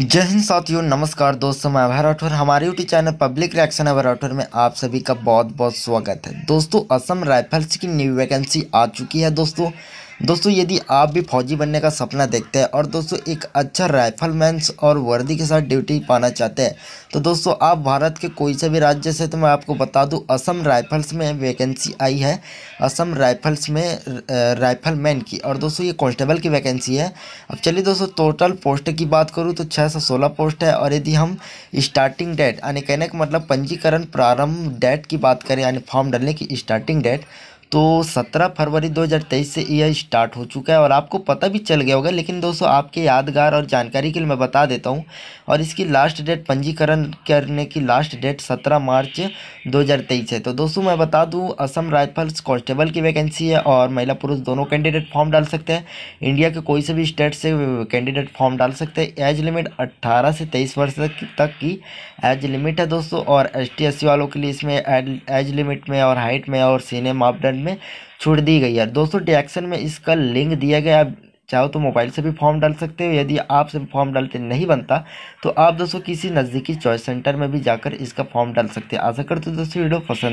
जय हिंद साथियों नमस्कार दोस्तों मैं अभय राठौर हमारे YouTube channel public reaction Abhay Rathore में आप सभी का बहुत बहुत स्वागत है दोस्तों असम राइफल्स की न्यू वैकेंसी आ चुकी है दोस्तों दोस्तों यदि आप भी फौजी बनने का सपना देखते हैं और दोस्तों एक अच्छा राइफलमैन और वर्दी के साथ ड्यूटी पाना चाहते हैं तो दोस्तों आप भारत के कोई से भी राज्य से तो मैं आपको बता दूं असम राइफल्स में वैकेंसी आई है असम राइफल्स में राइफलमैन की और दोस्तों ये कॉन्स्टेबल की वैकेंसी है अब चलिए दोस्तों टोटल पोस्ट की बात करूँ तो छः सौ सोलह पोस्ट है और यदि हम स्टार्टिंग डेट यानी कहने का मतलब पंजीकरण प्रारंभ डेट की बात करें यानी फॉर्म डालने की स्टार्टिंग डेट तो 17 फरवरी 2023 से यह स्टार्ट हो चुका है और आपको पता भी चल गया होगा लेकिन दोस्तों आपके यादगार और जानकारी के लिए मैं बता देता हूँ और इसकी लास्ट डेट पंजीकरण करने की लास्ट डेट 17 मार्च 2023 है तो दोस्तों मैं बता दूँ असम राइफल्स कॉन्स्टेबल की वैकेंसी है और महिला पुरुष दोनों कैंडिडेट फॉर्म डाल सकते हैं इंडिया के कोई से भी स्टेट से कैंडिडेट फॉर्म डाल सकते हैं एज लिमिट अट्ठारह से तेईस वर्ष तक की एज लिमिट है दोस्तों और एस टी वालों के लिए इसमें एज लिमिट में और हाइट में और सीने मापदंड डिस्क्रिप्शन में छूट दी गई है दोस्तों डिएक्शन में इसका लिंक दिया गया आप चाहो तो मोबाइल से भी फॉर्म डाल सकते हो यदि आपसे फॉर्म डालते नहीं बनता तो आप दोस्तों किसी नज़दीकी चॉइस सेंटर में भी जाकर इसका फॉर्म डाल सकते हैं आशा करते हो दोस्तों वीडियो पसंद